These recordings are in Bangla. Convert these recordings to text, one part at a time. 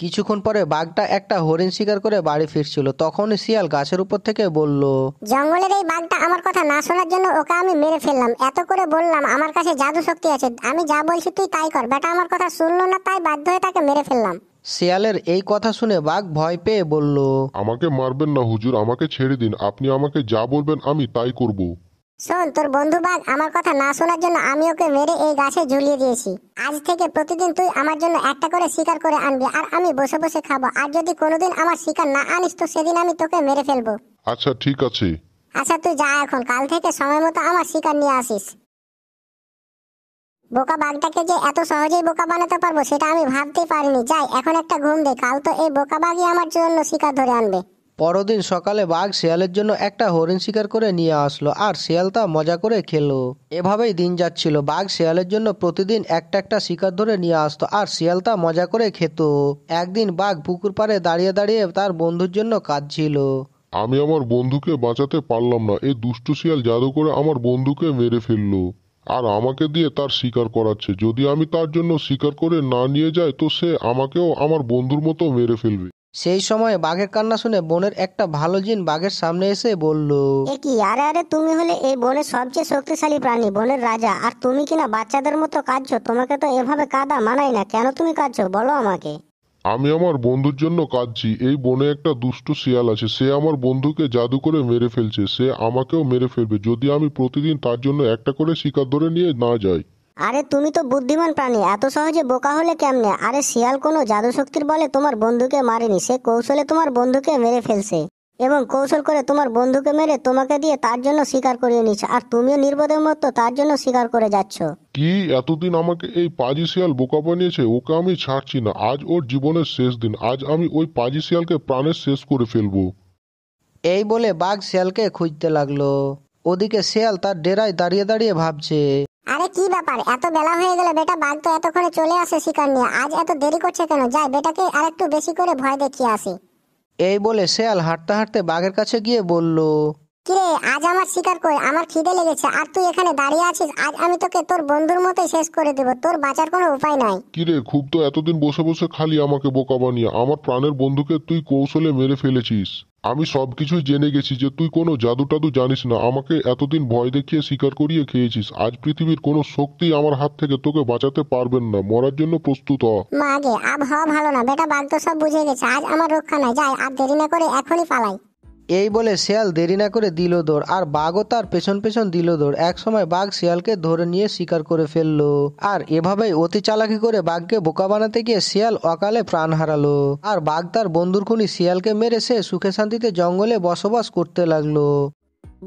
কিছুক্ষণ পরে বাঘটা একটা হরিণ শিকার করে বাড়ি ফিরছিল তখন শিয়াল গাছের উপর থেকে বলল জঙ্গলের এই বাঘটা আমার কথা না শোনার জন্য ওকে আমি মেরে ফেললাম এত করে বললাম আমার কাছে জাদু শক্তি আছে আমি যা বলছি তুই তাই কর বেটা আমার কথা শুনলো না তাই বাধ্য হয়ে তাকে মেরে ফেললাম শিয়ালের এই কথা শুনে বাঘ ভয় পেয়ে বলল আমাকে মারবেন না হুজুর আমাকে ছেড়ে দিন আপনি আমাকে যা বলবেন আমি তাই করবো শোন তোর বন্ধু বাঘ আমার কথা না শোনার জন্য আমি ওকে মেরে এই গাছে ঝুলিয়ে দিয়েছি আজ থেকে প্রতিদিন তুই আমার জন্য একটা করে শিকার করে আনবি আর আমি বসে বসে খাবো আর যদি কোনোদিন আমার শিকার না আনিস তো সেদিন আমি তোকে মেরে ফেলবো আচ্ছা ঠিক আছে আচ্ছা তুই যা এখন কাল থেকে সময় মতো আমার শিকার নিয়ে আসিস বোকা বাঘটাকে যে এত সহজেই বোকা বানাতে পারবো সেটা আমি ভাবতেই পারিনি যাই এখন একটা ঘুম দে কাল তো এই বোকা বাঘই আমার জন্য শিকার ধরে আনবে পরদিন সকালে বাঘ শিয়ালের জন্য একটা হরিণ শিকার করে নিয়ে আসলো আর শিয়াল তা মজা করে খেলো এভাবেই দিন যাচ্ছিল বাঘ শিয়ালের জন্য প্রতিদিন একটা একটা শিকার ধরে নিয়ে আসতো আর শিয়াল তা মজা করে খেত একদিন বাঘ পুকুর পাড়ে দাঁড়িয়ে দাঁড়িয়ে তার বন্ধুর জন্য কাঁদছিল আমি আমার বন্ধুকে বাঁচাতে পারলাম না এই দুষ্টু শিয়াল জাদু করে আমার বন্ধুকে মেরে ফেললো আর আমাকে দিয়ে তার শিকার করাচ্ছে যদি আমি তার জন্য শিকার করে না নিয়ে যাই তো সে আমাকেও আমার বন্ধুর মতো মেরে ফেলবে সেই সময় বাঘের কান্না শুনে বনের একটা ভালো জিন বাঘের সামনে এসে বলল এ কি আরে আরে তুমি হলে এই বনের সবচেয়ে শক্তিশালী প্রাণী বনের রাজা আর তুমি কিনা বাচ্চাদের মতো কাঁদছো তোমাকে তো এভাবে কাদা মানাই না কেন তুমি কাঁদছো বলো আমাকে আমি আমার বন্ধুর জন্য কাঁদছি এই বনে একটা দুষ্টু শিয়াল আছে সে আমার বন্ধুকে জাদু করে মেরে ফেলছে সে আমাকেও মেরে ফেলবে যদি আমি প্রতিদিন তার জন্য একটা করে শিকার ধরে নিয়ে না যাই আরে তুমি তো বুদ্ধিমান প্রাণী এত সহজে বোকা হলে কেমনে আরে শিয়াল কোনো জাদু শক্তির বলে তোমার বন্ধুকে মারেনি সে কৌশলে তোমার বন্ধুকে মেরে ফেলছে এবং কৌশল করে তোমার বন্ধুকে মেরে তোমাকে দিয়ে তার জন্য স্বীকার করিয়ে নিচ্ছে আর তুমিও নির্বোধের মতো তার জন্য স্বীকার করে যাচ্ছ কি এতদিন আমাকে এই পাজি শিয়াল বোকা বানিয়েছে ওকে আমি ছাড়ছি না আজ ওর জীবনের শেষ দিন আজ আমি ওই পাজি শিয়ালকে প্রাণের শেষ করে ফেলবো এই বলে বাঘ শিয়ালকে খুঁজতে লাগলো ওদিকে শিয়াল তার ডেরায় দাঁড়িয়ে দাঁড়িয়ে ভাবছে আরে কি ব্যাপার এত বেলা হয়ে গেল বেটা বাঘ তো এতক্ষণে চলে আসে শিকার নিয়ে আজ এত দেরি করছে কেন যাই বেটাকে আরেকটু বেশি করে ভয় দেখিয়ে আসি এই বলে শেয়াল হাঁটতে হাঁটতে বাঘের কাছে গিয়ে বলল কিরে আজ আমার শিকার কই আমার খিদে লেগেছে আর তুই এখানে দাঁড়িয়ে আছিস আজ আমি তোকে তোর বন্ধুর মতোই শেষ করে দেব তোর বাঁচার কোনো উপায় নাই কিরে খুব তো এতদিন বসে বসে খালি আমাকে বোকা বানিয়ে আমার প্রাণের বন্ধুকে তুই কৌশলে মেরে ফেলেছিস আমি সবকিছুই জেনে গেছি যে তুই কোনো জাদু টাদু জানিস না আমাকে এতদিন ভয় দেখিয়ে শিকার করিয়ে খেয়েছিস আজ পৃথিবীর কোনো শক্তি আমার হাত থেকে তোকে বাঁচাতে পারবেন না মরার জন্য প্রস্তুত হ মাগে আবহাওয়া ভালো না বেটা বাঘ তো সব বুঝে গেছে আজ আমার রক্ষা নাই যাই আর দেরি না করে এখনই পালাই এই বলে শেয়াল দেরি না করে দিল দৌড় আর বাঘও তার পেছন পেছন দিল দৌড় এক সময় বাঘ শেয়ালকে ধরে নিয়ে শিকার করে ফেললো আর এভাবেই অতি চালাকি করে বাঘকে বোকা বানাতে গিয়ে শেয়াল অকালে প্রাণ হারালো আর বাঘ তার বন্ধুর খুনি শিয়ালকে মেরে সে সুখে শান্তিতে জঙ্গলে বসবাস করতে লাগলো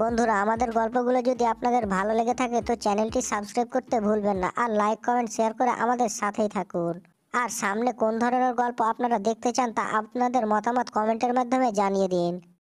বন্ধুরা আমাদের গল্পগুলো যদি আপনাদের ভালো লেগে থাকে তো চ্যানেলটি সাবস্ক্রাইব করতে ভুলবেন না আর লাইক কমেন্ট শেয়ার করে আমাদের সাথেই থাকুন আর সামনে কোন ধরনের গল্প আপনারা দেখতে চান তা আপনাদের মতামত কমেন্টের মাধ্যমে জানিয়ে দিন